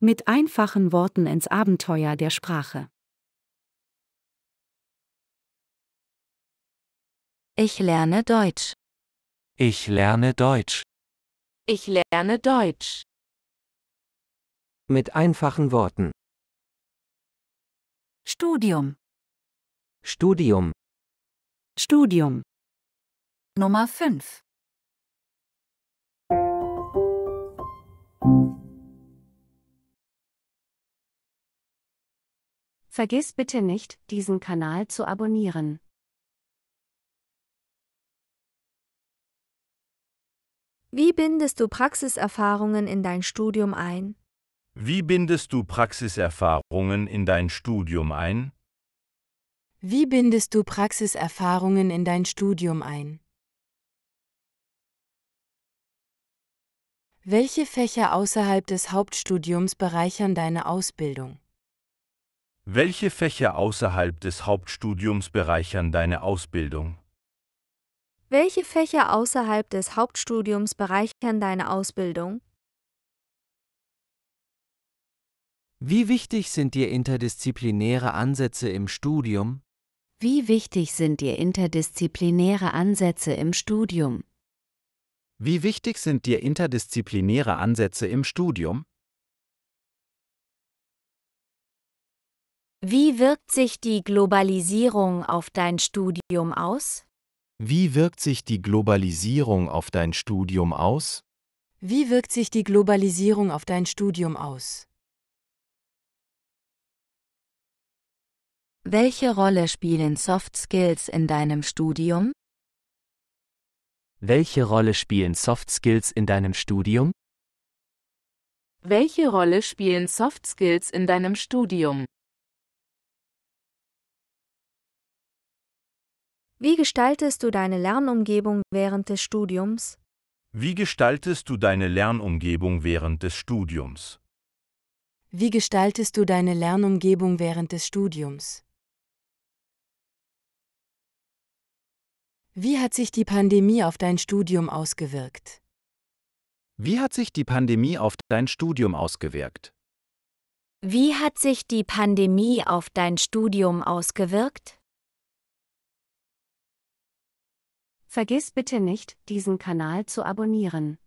Mit einfachen Worten ins Abenteuer der Sprache. Ich lerne Deutsch. Ich lerne Deutsch. Ich lerne Deutsch. Mit einfachen Worten. Studium. Studium. Studium. Nummer 5. Vergiss bitte nicht, diesen Kanal zu abonnieren. Wie bindest du Praxiserfahrungen in dein Studium ein? Wie bindest du Praxiserfahrungen in dein Studium ein? Wie bindest du Praxiserfahrungen in dein Studium ein? Welche Fächer außerhalb des Hauptstudiums bereichern deine Ausbildung? Welche Fächer außerhalb des Hauptstudiums bereichern deine Ausbildung? Welche Fächer außerhalb des Hauptstudiums bereichern deine Ausbildung? Wie wichtig sind dir interdisziplinäre Ansätze im Studium? Wie wichtig sind dir interdisziplinäre Ansätze im Studium? Wie wichtig sind dir interdisziplinäre Ansätze im Studium? Wie wirkt sich die Globalisierung auf dein Studium aus? Wie wirkt sich die Globalisierung auf dein Studium aus? Wie wirkt sich die Globalisierung auf dein Studium aus? Welche Rolle spielen Soft Skills in deinem Studium? Welche Rolle spielen Soft Skills in deinem Studium? Welche Rolle spielen Soft Skills in deinem Studium? Wie gestaltest du deine Lernumgebung während des Studiums? Wie gestaltest du deine Lernumgebung während des Studiums? Wie gestaltest du deine Lernumgebung während des Studiums? Wie hat sich die Pandemie auf dein Studium ausgewirkt? Wie hat sich die Pandemie auf dein Studium ausgewirkt? Wie hat sich die Pandemie auf dein Studium ausgewirkt? Vergiss bitte nicht, diesen Kanal zu abonnieren.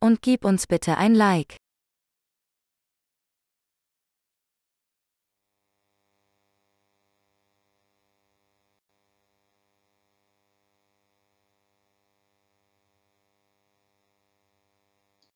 Und gib uns bitte ein Like.